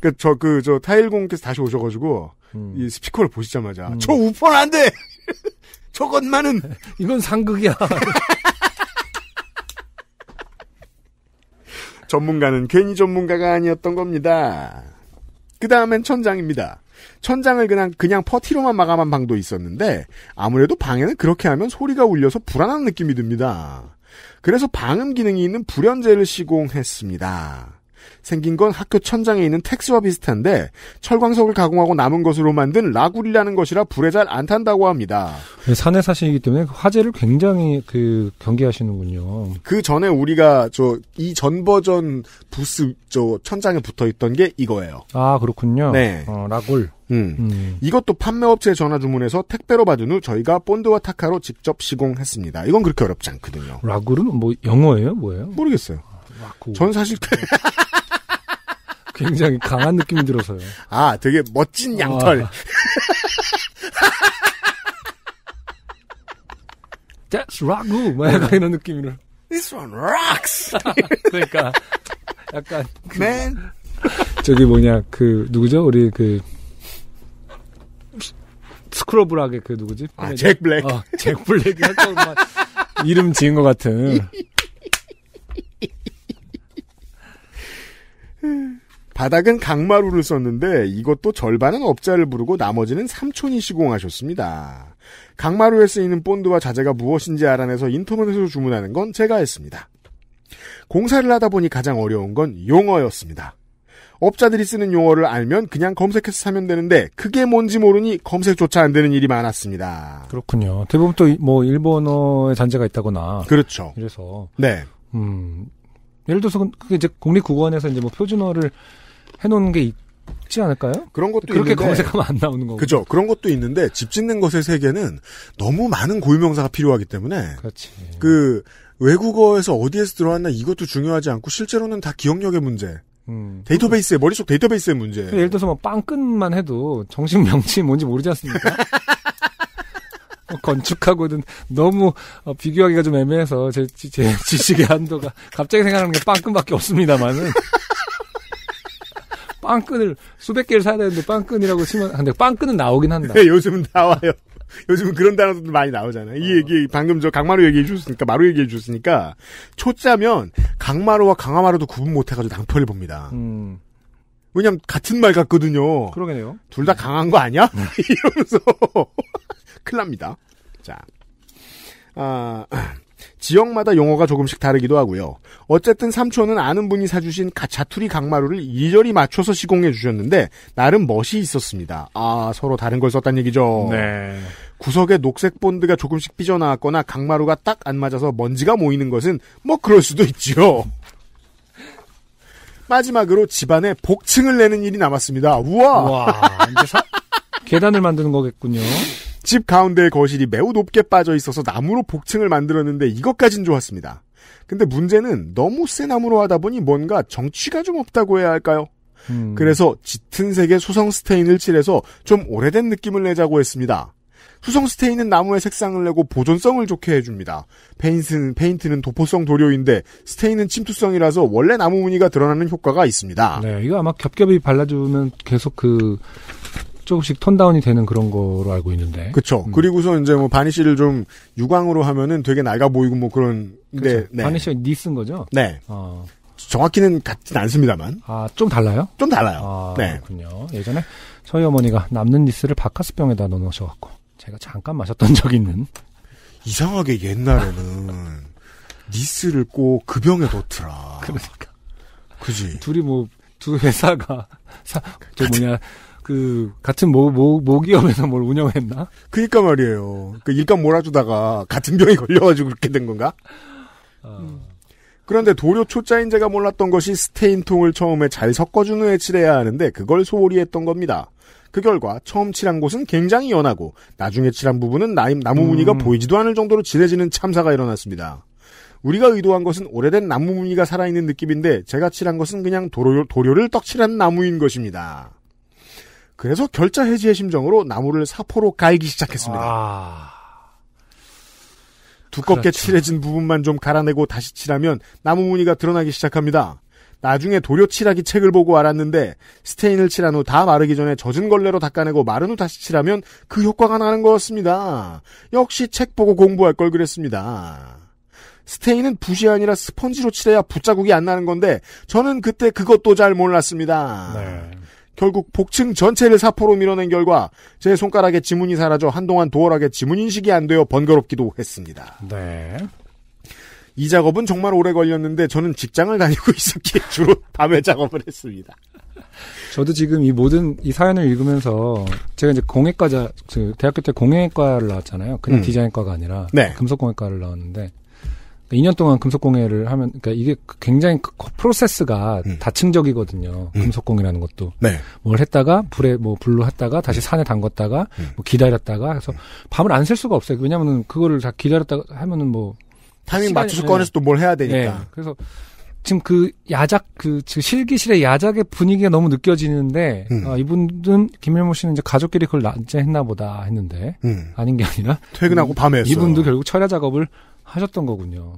Speaker 1: 그, 저, 그, 저, 타일공께서 다시 오셔가지고, 음. 이 스피커를 보시자마자, 음. 저
Speaker 2: 우퍼는 안 돼! 저것만은 이건 상극이야.
Speaker 1: 전문가는 괜히 전문가가 아니었던 겁니다. 그 다음엔 천장입니다. 천장을 그냥 그냥 퍼티로만 마감한 방도 있었는데 아무래도 방에는 그렇게 하면 소리가 울려서 불안한 느낌이 듭니다. 그래서 방음 기능이 있는 불연제를 시공했습니다. 생긴 건 학교 천장에 있는 택스와 비슷한데 철광석을 가공하고 남은 것으로 만든 라굴이라는 것이라 불에 잘 안 탄다고 합니다.
Speaker 2: 산에 네, 사시기 때문에 그 화재를 굉장히 그
Speaker 1: 경계하시는군요. 그 전에 우리가 저 이 전 버전 부스 저 천장에 붙어 있던 게 이거예요. 아 그렇군요. 네, 어, 라굴. 음. 음. 이것도 판매업체에 전화 주문해서 택배로 받은 후 저희가 본드와 타카로 직접 시공했습니다. 이건 그렇게 어렵지 않거든요. 라굴은 뭐 영어예요? 뭐예요? 모르겠어요. 아, 전 사실
Speaker 2: 굉장히 강한 느낌이 들어서요. 아, 되게 멋진 아. 양털. 아. That's rock, 막 이런 느낌으로.
Speaker 1: This one rocks. 그러니까 약간 그, Man.
Speaker 2: 저기 뭐냐 그 누구죠 우리 그스크러블하게그 누구지? 아, 잭 블랙. 어, 잭 블랙이 약간 이름 지은 것
Speaker 1: 같은. 바닥은 강마루를 썼는데 이것도 절반은 업자를 부르고 나머지는 삼촌이 시공하셨습니다. 강마루에 쓰이는 본드와 자재가 무엇인지 알아내서 인터넷에서 주문하는 건 제가 했습니다. 공사를 하다 보니 가장 어려운 건 용어였습니다. 업자들이 쓰는 용어를 알면 그냥 검색해서 사면 되는데 그게 뭔지 모르니 검색조차 안 되는 일이 많았습니다.
Speaker 2: 그렇군요. 대부분 또 뭐 일본어의 잔재가 있다거나 그렇죠. 그래서 네. 음, 예를 들어서 그게 이제 공립국어원에서 이제 뭐 표준어를 해놓은 게 있지 않을까요? 그런 것도 그렇게 있는데, 검색하면 안 나오는 거고. 그죠.
Speaker 1: 그런 것도 있는데 집 짓는 것의 세계는 너무 많은 고유명사가 필요하기 때문에. 그렇지. 그 외국어에서 어디에서 들어왔나 이것도 중요하지 않고 실제로는 다 기억력의 문제. 음. 데이터베이스의 머릿속 데이터베이스의 문제.
Speaker 2: 예를 들어서 뭐 빵끈만 해도 정식 명칭이 뭔지 모르지 않습니까? 뭐 건축하고는 너무 어, 비교하기가 좀 애매해서 제, 제 지식의 한도가 갑자기 생각하는 게 빵끈밖에 없습니다만은
Speaker 1: 빵끈을 수백 개를 사야 되는데 빵끈이라고 치면 아, 근데 빵끈은 나오긴 한다. 네, 요즘은 나와요. 요즘 은 그런 단어도 많이 나오잖아요. 이 어. 얘기 방금 저 강마루 얘기해 주셨으니까 마루 얘기해 주셨으니까 초짜면 강마루와 강화마루도 구분 못 해가지고 낭패를 봅니다. 음. 왜냐면 같은 말 같거든요. 그러네요. 둘 다 강한 거 아니야? 네. 이러면서 큰일 납니다. 자, 아, 지역마다 용어가 조금씩 다르기도 하고요. 어쨌든 삼촌은 아는 분이 사주신 가차투리 강마루를 이절이 맞춰서 시공해 주셨는데 나름 멋이 있었습니다. 아 서로 다른 걸 썼단 얘기죠. 네. 구석에 녹색 본드가 조금씩 삐져나왔거나 강마루가 딱 안 맞아서 먼지가 모이는 것은 뭐 그럴 수도 있지요. 마지막으로 집안에 복층을 내는 일이 남았습니다. 우와. 우와 계단을 만드는 거겠군요. 집 가운데의 거실이 매우 높게 빠져 있어서 나무로 복층을 만들었는데 이것까진 좋았습니다. 근데 문제는 너무 세 나무로 하다 보니 뭔가 정취가 좀 없다고 해야 할까요? 음. 그래서 짙은 색의 수성 스테인을 칠해서 좀 오래된 느낌을 내자고 했습니다. 수성 스테인은 나무의 색상을 내고 보존성을 좋게 해줍니다. 페인트는, 페인트는 도포성 도료인데 스테인은 침투성이라서 원래 나무 무늬가 드러나는 효과가 있습니다. 네, 이거 아마 겹겹이 발라주면 계속 그 조금씩 톤다운이 되는 그런 거로
Speaker 2: 알고 있는데. 그렇죠.
Speaker 1: 음. 그리고서 이제 뭐 바니 쉬를좀 유광으로 하면은 되게 낡아 보이고 뭐 그런. 네, 바니
Speaker 2: 쉬가 니쓴 거죠? 네. 어.
Speaker 1: 정확히는 같진 않습니다만. 아,
Speaker 2: 좀 달라요? 좀 달라요. 아, 네. 그렇군요. 예전에 저희 어머니가 남는 니스를 바카스병에다 넣어 놓으셔갖고 제가 잠깐 마셨던 적이 있는. 이상하게 옛날에는 니스를 꼭 그 병에 넣더라. 그러니까. 그지. 둘이 뭐, 두 회사가, 사, 저 뭐냐, 그 같은 모, 모, 모기업에서 뭘
Speaker 1: 운영했나? 그니까 말이에요. 그 일감 몰아주다가 같은 병이 걸려가지고 그렇게 된 건가? 어... 그런데 도료 초짜인 제가 몰랐던 것이 스테인통을 처음에 잘 섞어준 후에 칠해야 하는데 그걸 소홀히 했던 겁니다. 그 결과 처음 칠한 곳은 굉장히 연하고 나중에 칠한 부분은 나, 나무 무늬가 음... 보이지도 않을 정도로 진해지는 참사가 일어났습니다. 우리가 의도한 것은 오래된 나무 무늬가 살아있는 느낌인데 제가 칠한 것은 그냥 도료, 도료를 떡칠한 나무인 것입니다. 그래서 결자 해지의 심정으로 나무를 사포로 갈기 시작했습니다. 아. 두껍게 그렇죠. 칠해진 부분만 좀 갈아내고 다시 칠하면 나무 무늬가 드러나기 시작합니다. 나중에 도료 칠하기 책을 보고 알았는데 스테인을 칠한 후 다 마르기 전에 젖은 걸레로 닦아내고 마른 후 다시 칠하면 그 효과가 나는 거였습니다. 역시 책 보고 공부할 걸 그랬습니다. 스테인은 붓이 아니라 스펀지로 칠해야 붓자국이 안 나는 건데 저는 그때 그것도 잘 몰랐습니다. 네. 결국 복층 전체를 사포로 밀어낸 결과 제 손가락에 지문이 사라져 한동안 도어락에 지문 인식이 안 되어 번거롭기도 했습니다. 네. 이 작업은 정말 오래 걸렸는데 저는 직장을 다니고 있었기에 주로 밤에 작업을 했습니다.
Speaker 2: 저도 지금 이 모든 이 사연을 읽으면서 제가 이제 공예과자 그 대학교 때 공예과를 나왔잖아요. 그냥 음. 디자인과가 아니라 네. 금속공예과를 나왔는데 그러니까 2년 동안 금속공예를 하면 그러니까 이게 굉장히 그 프로세스가 음. 다층적이거든요. 음. 금속공예라는 것도 네. 뭘 했다가 불에 뭐 불로 했다가 다시 음. 산에 담궜다가 음. 뭐 기다렸다가 그래서 음. 밤을 안 셀 수가 없어요. 그 왜냐면은 그거를 다 기다렸다가 하면은 뭐 타이밍 맞춰서 꺼내서 또 뭘 해야 네. 되니까. 네. 그래서 지금 그 야작 그 실기실의 야작의 분위기가 너무 느껴지는데 음. 어, 이분은 김일모 씨는 이제 가족끼리 그걸 낮에 했나 보다 했는데 음. 아닌 게 아니라 퇴근하고 밤에 했어요. 이분도 결국 철야 작업을 하셨던 거군요.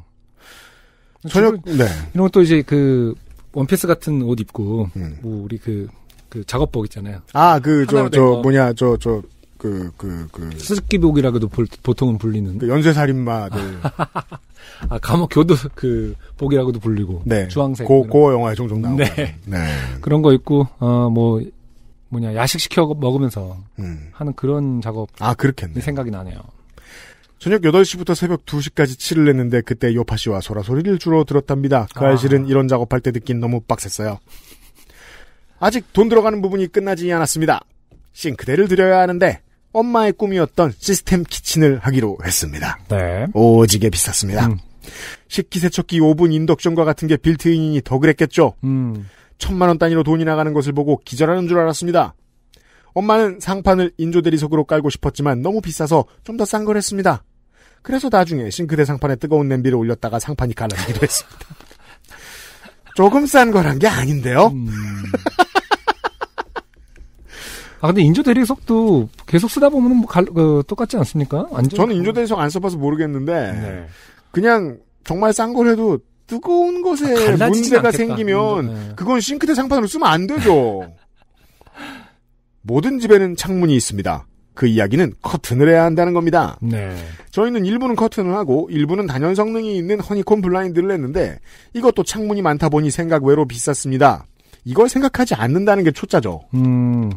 Speaker 2: 저녁 네. 이런 것도 이제 그 원피스 같은 옷 입고 음. 뭐 우리 그, 그 작업복 있잖아요. 아 그 저 저 뭐냐
Speaker 1: 저 저 그그그
Speaker 2: 스즈키복이라고도 그, 그. 보통은 불리는 그 연쇄살인마들 아 감옥 교도 그 복이라고도 불리고 네. 주황색 고, 고 영화에 종종 나오고 네. 네. 그런 거입고 어뭐 뭐냐 야식 시켜 먹으면서 음. 하는 그런 작업
Speaker 1: 아 그렇겠네 생각이 나네요. 저녁 8시부터 새벽 2시까지 치를 했는데 그때 요파 씨와 소라 소리를 주로 들었답니다. 그 아. 실은 이런 작업할 때 듣긴 너무 빡셌어요. 아직 돈 들어가는 부분이 끝나지 않았습니다. 싱크대를 드려야 하는데 엄마의 꿈이었던 시스템 키친을 하기로 했습니다. 네. 오지게 비쌌습니다. 음. 식기세척기 5분 인덕션과 같은 게 빌트인이니 더 그랬겠죠. 음. 천만 원 단위로 돈이 나가는 것을 보고 기절하는 줄 알았습니다. 엄마는 상판을 인조대리석으로 깔고 싶었지만 너무 비싸서 좀 더 싼 걸 했습니다. 그래서 나중에 싱크대 상판에 뜨거운 냄비를 올렸다가 상판이 갈라지기도 했습니다. 조금 싼 거란 게 아닌데요. 음...
Speaker 2: 아 근데 인조 대리석도 계속 쓰다 보면 뭐
Speaker 1: 갈, 그, 똑같지 않습니까? 완전... 저는 인조 그 대리석 안 써봐서 모르겠는데 네. 그냥 정말 싼 걸 해도 뜨거운 것에 아, 문제가 않겠다. 생기면 음, 네. 그건 싱크대 상판으로 쓰면 안 되죠. 모든 집에는 창문이 있습니다. 그 이야기는 커튼을 해야 한다는 겁니다. 네. 저희는 일부는 커튼을 하고 일부는 단연 성능이 있는 허니콤 블라인드를 했는데 이것도 창문이 많다 보니 생각 외로 비쌌습니다. 이걸 생각하지 않는다는 게 초짜죠. 음.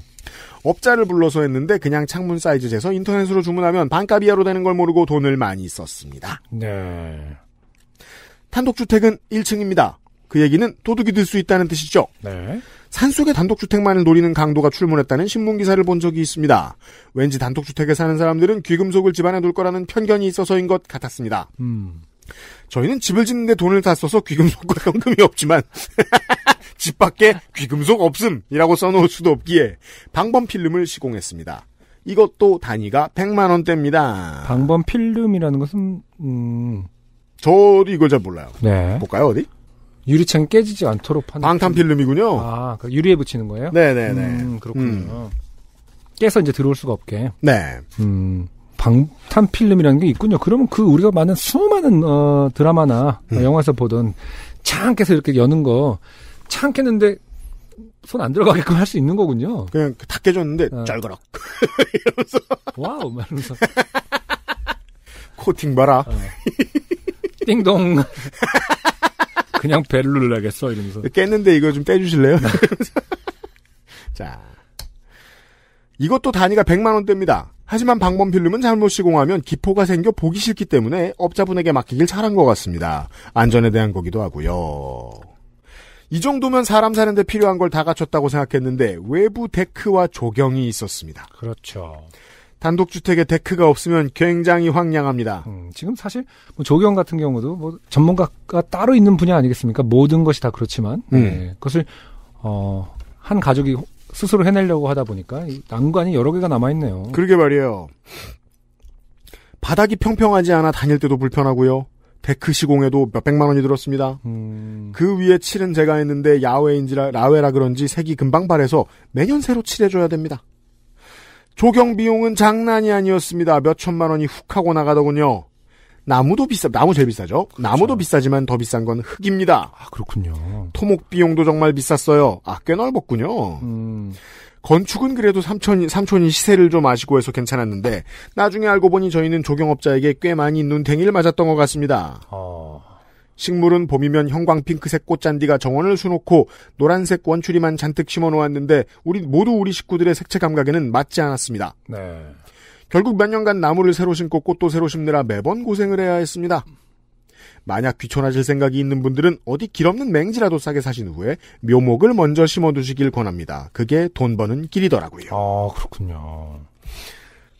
Speaker 1: 업자를 불러서 했는데 그냥 창문 사이즈 재서 인터넷으로 주문하면 반값 이하로 되는 걸 모르고 돈을 많이 썼습니다. 네. 단독주택은 1층입니다. 그 얘기는 도둑이 들 수 있다는 뜻이죠. 네. 산속에 단독주택만을 노리는 강도가 출몰했다는 신문기사를 본 적이 있습니다. 왠지 단독주택에 사는 사람들은 귀금속을 집안에 둘 거라는 편견이 있어서인 것 같았습니다. 음. 저희는 집을 짓는데 돈을 다 써서 귀금속과 현금이 없지만 집 밖에 귀금속 없음이라고 써놓을 수도 없기에 방범 필름을 시공했습니다. 이것도 단위가 100만 원대입니다.
Speaker 2: 방범 필름이라는 것은 음... 저도 이걸 잘 몰라요. 네. 볼까요 어디? 유리창 깨지지 않도록 하는 방탄 필름이군요. 아, 그 유리에 붙이는 거예요? 네네네. 음, 그렇군요. 음. 깨서 이제 들어올 수가 없게. 네. 음, 방탄 필름이라는 게 있군요. 그러면 그 우리가 많은 수많은 어, 드라마나 음. 영화에서 보던 창 깨서 이렇게 여는 거, 창 깼는데 손 안 들어가게끔 할 수 있는 거군요. 그냥 다 깨졌는데 아. 쩔거락 이러면서
Speaker 1: 와우 말면서 코팅 봐라. 어. 띵동.
Speaker 2: 그냥 배를 누르라겠어 이러면서
Speaker 1: 깼는데 이거 좀 떼주실래요? 자 이것도 단위가 100만 원대입니다. 하지만 방범필름은 잘못 시공하면 기포가 생겨 보기 싫기 때문에 업자분에게 맡기길 잘한 것 같습니다. 안전에 대한 거기도 하고요. 이 정도면 사람 사는데 필요한 걸 다 갖췄다고 생각했는데 외부 데크와 조경이 있었습니다. 그렇죠. 단독주택에 데크가 없으면 굉장히 황량합니다. 음, 지금 사실 뭐 조경 같은 경우도 뭐
Speaker 2: 전문가가 따로 있는 분야 아니겠습니까? 모든 것이 다 그렇지만 음. 네, 그것을 어, 한 가족이 스스로 해내려고 하다 보니까 난관이 여러 개가 남아 있네요.
Speaker 1: 그러게 말이에요. 바닥이 평평하지 않아 다닐 때도 불편하고요. 데크 시공에도 몇백만 원이 들었습니다. 음... 그 위에 칠은 제가 했는데 야외인지라 라외라 그런지 색이 금방 바래서 매년 새로 칠해줘야 됩니다. 조경 비용은 장난이 아니었습니다. 몇 천만 원이 훅 하고 나가더군요. 나무도 비싸, 나무 제일 비싸죠? 그렇죠. 나무도 비싸지만 더 비싼 건 흙입니다. 아, 그렇군요. 토목 비용도 정말 비쌌어요. 아, 꽤 넓었군요. 음. 건축은 그래도 삼촌이, 삼촌이 시세를 좀 아시고 해서 괜찮았는데, 나중에 알고 보니 저희는 조경업자에게 꽤 많이 눈탱이를 맞았던 것 같습니다. 어. 식물은 봄이면 형광 핑크색 꽃잔디가 정원을 수놓고 노란색 원추리만 잔뜩 심어 놓았는데 우리 모두 우리 식구들의 색채 감각에는 맞지 않았습니다. 네. 결국 몇 년간 나무를 새로 심고 꽃도 새로 심느라 매번 고생을 해야 했습니다. 만약 귀촌하실 생각이 있는 분들은 어디 길 없는 맹지라도 싸게 사신 후에 묘목을 먼저 심어두시길 권합니다. 그게 돈 버는 길이더라고요. 아
Speaker 2: 그렇군요.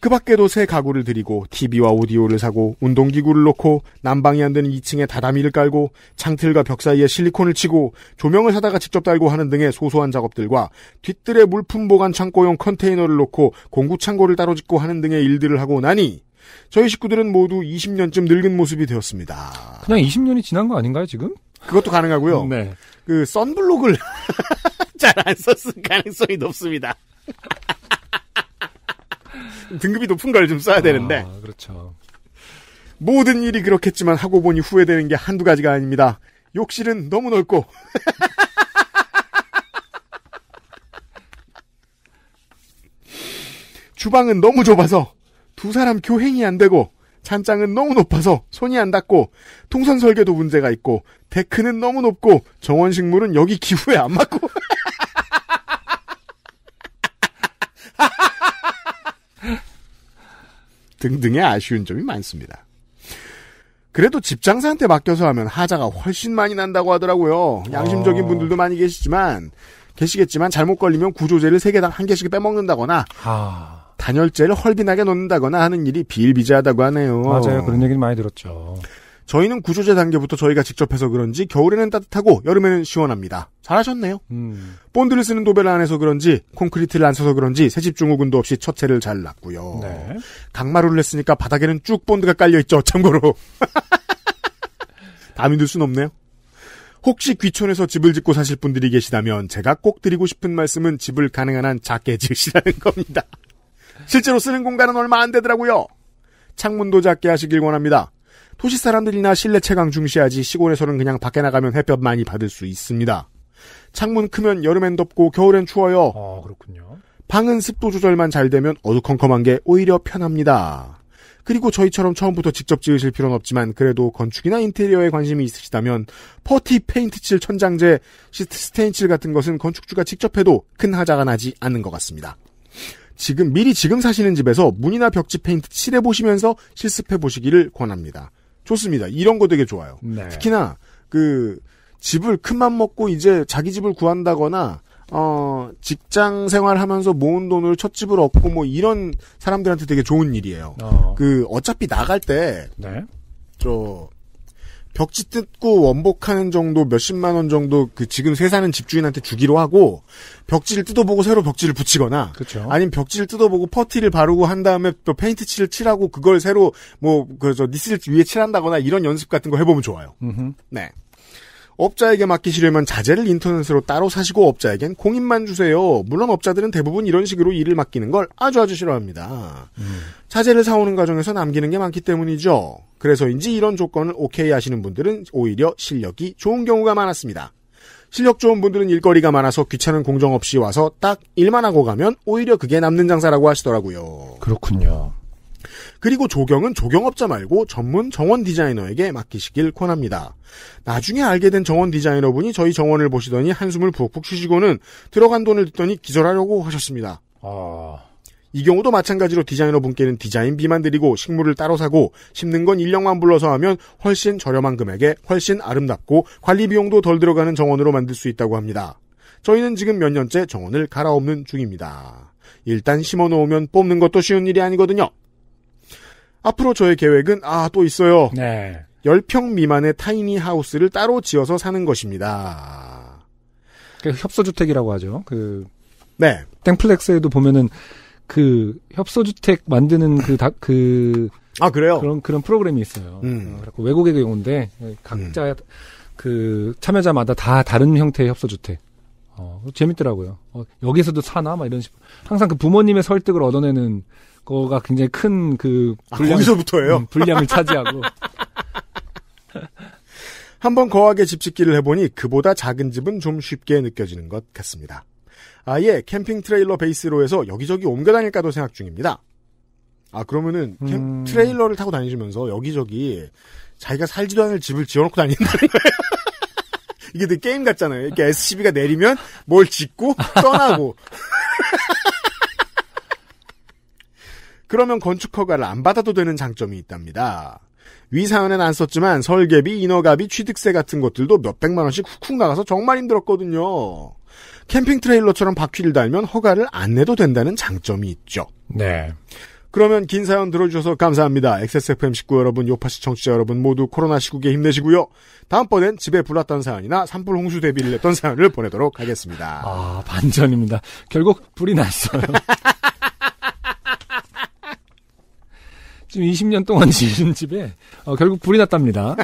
Speaker 1: 그 밖에도 새 가구를 들이고 TV와 오디오를 사고 운동기구를 놓고 난방이 안 되는 2층에 다다미를 깔고 창틀과 벽 사이에 실리콘을 치고 조명을 사다가 직접 달고 하는 등의 소소한 작업들과 뒤뜰에 물품 보관 창고용 컨테이너를 놓고 공구 창고를 따로 짓고 하는 등의 일들을 하고 나니 저희 식구들은 모두 20년쯤 늙은 모습이 되었습니다. 그냥 20년이 지난 거 아닌가요 지금? 그것도 가능하고요. 네. 그 썬블록을 잘 안 썼을 가능성이 높습니다. 등급이 높은 걸 좀 써야 되는데. 아, 그렇죠. 모든 일이 그렇겠지만 하고 보니 후회되는 게 한두 가지가 아닙니다. 욕실은 너무 넓고. 주방은 너무 좁아서 두 사람 교행이 안 되고 찬장은 너무 높아서 손이 안 닿고 통선 설계도 문제가 있고 데크는 너무 높고 정원 식물은 여기 기후에 안 맞고 등등의 아쉬운 점이 많습니다. 그래도 집장사한테 맡겨서 하면 하자가 훨씬 많이 난다고 하더라고요. 양심적인 어. 분들도 많이 계시지만 계시겠지만 잘못 걸리면 구조제를 3 개당 1 개씩 빼먹는다거나 아... 단열재를 헐빈하게 놓는다거나 하는 일이 비일비재하다고 하네요. 맞아요. 그런 얘기는 많이 들었죠. 저희는 구조제 단계부터 저희가 직접 해서 그런지 겨울에는 따뜻하고 여름에는 시원합니다. 잘하셨네요. 음. 본드를 쓰는 도배를 안 해서 그런지 콘크리트를 안 써서 그런지 새집 중후군도 없이 첫채를 잘 놨고요. 네. 강마루를 했으니까 바닥에는 쭉 본드가 깔려있죠. 참고로. 다 믿을 순 없네요. 혹시 귀촌에서 집을 짓고 사실 분들이 계시다면 제가 꼭 드리고 싶은 말씀은 집을 가능한 한 작게 지으시라는 겁니다. 실제로 쓰는 공간은 얼마 안 되더라고요. 창문도 작게 하시길 원합니다 도시 사람들이나 실내 채광 중시하지 시골에서는 그냥 밖에 나가면 햇볕 많이 받을 수 있습니다. 창문 크면 여름엔 덥고 겨울엔 추워요. 아, 그렇군요. 방은 습도 조절만 잘 되면 어두컴컴한 게 오히려 편합니다. 그리고 저희처럼 처음부터 직접 지으실 필요는 없지만 그래도 건축이나 인테리어에 관심이 있으시다면 퍼티 페인트칠 천장제 스테인칠 같은 것은 건축주가 직접 해도 큰 하자가 나지 않는 것 같습니다. 지금 미리 지금 사시는 집에서 문이나 벽지 페인트 칠해 보시면서 실습해 보시기를 권합니다. 좋습니다. 이런 거 되게 좋아요. 네. 특히나 그 집을 큰맘 먹고 이제 자기 집을 구한다거나 어 직장 생활하면서 모은 돈을첫 집을 얻고 뭐 이런 사람들한테 되게 좋은 일이에요. 어. 그 어차피 나갈 때저 네. 벽지 뜯고 원복하는 정도 몇십만 원 정도 그 지금 세 사는 집주인한테 주기로 하고 벽지를 뜯어보고 새로 벽지를 붙이거나 그쵸. 아니면 벽지를 뜯어보고 퍼티를 바르고 한 다음에 또 페인트 칠을 칠하고 그걸 새로 뭐그래서 니스를 위에 칠한다거나 이런 연습 같은 거 해보면 좋아요. 음흠. 네. 업자에게 맡기시려면 자재를 인터넷으로 따로 사시고 업자에겐 공인만 주세요. 물론 업자들은 대부분 이런 식으로 일을 맡기는 걸 아주 아주 싫어합니다. 음. 자재를 사오는 과정에서 남기는 게 많기 때문이죠. 그래서인지 이런 조건을 오케이 하시는 분들은 오히려 실력이 좋은 경우가 많았습니다. 실력 좋은 분들은 일거리가 많아서 귀찮은 공정 없이 와서 딱 일만 하고 가면 오히려 그게 남는 장사라고 하시더라고요. 그렇군요. 그리고 조경은 조경업자 말고 전문 정원 디자이너에게 맡기시길 권합니다. 나중에 알게 된 정원 디자이너분이 저희 정원을 보시더니 한숨을 푹푹 쉬시고는 들어간 돈을 듣더니 기절하려고 하셨습니다. 아... 이 경우도 마찬가지로 디자이너 분께는 디자인비만 드리고 식물을 따로 사고 심는 건 인력만 불러서 하면 훨씬 저렴한 금액에 훨씬 아름답고 관리 비용도 덜 들어가는 정원으로 만들 수 있다고 합니다. 저희는 지금 몇 년째 정원을 갈아엎는 중입니다. 일단 심어놓으면 뽑는 것도 쉬운 일이 아니거든요. 앞으로 저의 계획은 아 또 있어요. 네. 10평 미만의 타이니 하우스를 따로 지어서 사는 것입니다. 그 협소주택이라고 하죠.
Speaker 2: 그 네. 땡플렉스에도 보면은 그 협소주택 만드는 그 다, 그 아, 그래요? 그런, 그런 프로그램이 있어요. 음. 어, 외국의 경우인데, 각자, 음. 그, 참여자마다 다 다른 형태의 협소주택. 어, 재밌더라고요. 어, 여기서도 사나? 막 이런 식으로. 항상 그 부모님의 설득을 얻어내는 거가 굉장히
Speaker 1: 큰그 분량, 아, 거기서부터예요. 음, 분량을 차지하고 한번 거하게 집 짓기를 해보니 그보다 작은 집은 좀 쉽게 느껴지는 것 같습니다. 아예 캠핑 트레일러 베이스로 해서 여기저기 옮겨 다닐까도 생각 중입니다. 아 그러면은 캠, 음... 트레일러를 타고 다니시면서 여기저기 자기가 살지도 않을 집을 지어놓고 다닌다는 거예요. 이게 되 그 게임 같잖아요. 이렇게 SCB가 내리면 뭘 짓고 떠나고 그러면 건축 허가를 안 받아도 되는 장점이 있답니다. 위 사연엔 안 썼지만 설계비, 인허가비, 취득세 같은 것들도 몇백만 원씩 훅훅 나가서 정말 힘들었거든요. 캠핑 트레일러처럼 바퀴를 달면 허가를 안 내도 된다는 장점이 있죠. 네. 그러면 긴 사연 들어주셔서 감사합니다. XSFM 식구 여러분, 요파시 청취자 여러분 모두 코로나 시국에 힘내시고요. 다음번엔 집에 불났던 사연이나 산불 홍수 대비를 했던 사연을 보내도록 하겠습니다. 아,
Speaker 2: 반전입니다.
Speaker 1: 결국 불이 났어요.
Speaker 2: 지금 20년 동안 지은 집에 어, 결국 불이 났답니다.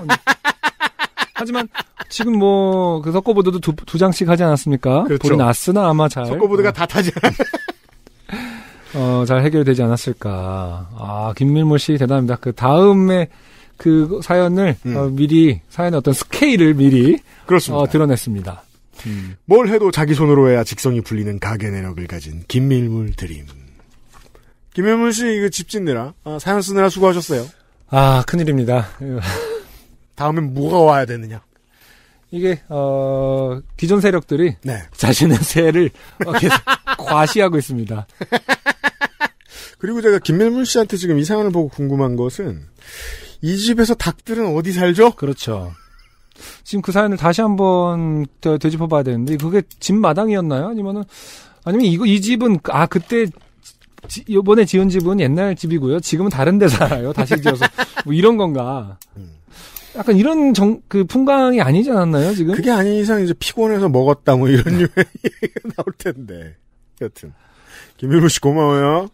Speaker 2: 하지만 지금 뭐그 석고보드도 두, 두 장씩 하지 않았습니까? 그렇죠. 불이 났으나 아마 잘
Speaker 1: 석고보드가 어, 다 타지
Speaker 2: 어, 잘 해결되지 않았을까. 아, 김밀모 씨 대단합니다. 그 다음에 그 사연을 음. 어, 미리 사연의
Speaker 1: 어떤 스케일을 미리 그렇습니다. 어, 드러냈습니다. 음. 뭘 해도 자기 손으로 해야 직성이 풀리는 가게 내력을 가진 김밀물 드림. 김혜문 씨 이거 집 짓느라 아, 사연 쓰느라 수고하셨어요. 아 큰일입니다. 다음엔 뭐가 와야 되느냐? 이게 어, 기존 세력들이 네. 자신의 세를 어, 계속 과시하고 있습니다. 그리고 제가 김민문 씨한테 지금 이 사연을 보고 궁금한 것은 이 집에서 닭들은 어디 살죠? 그렇죠.
Speaker 2: 지금 그 사연을 다시 한번 되짚어봐야 되는데 그게 집 마당이었나요? 아니면은 아니면 이거 이 집은 아 그때 지, 이번에 지은 집은 옛날 집이고요. 지금은 다른 데 살아요. 다시 지어서 뭐 이런 건가. 음. 약간 이런 정, 그
Speaker 1: 풍광이 아니지 않았나요 지금? 그게 아닌 이상 이제 피곤해서 먹었다 뭐 이런 류의 네. 얘기가 나올 텐데. 여튼 김일우 씨 고마워요.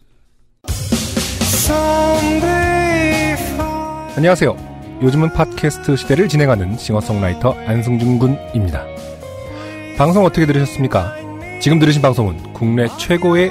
Speaker 2: 안녕하세요. 요즘은 팟캐스트 시대를 진행하는 싱어송라이터 안승준 군입니다. 방송 어떻게 들으셨습니까? 지금 들으신 방송은 국내 최고의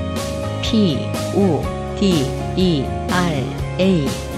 Speaker 1: P O D E R A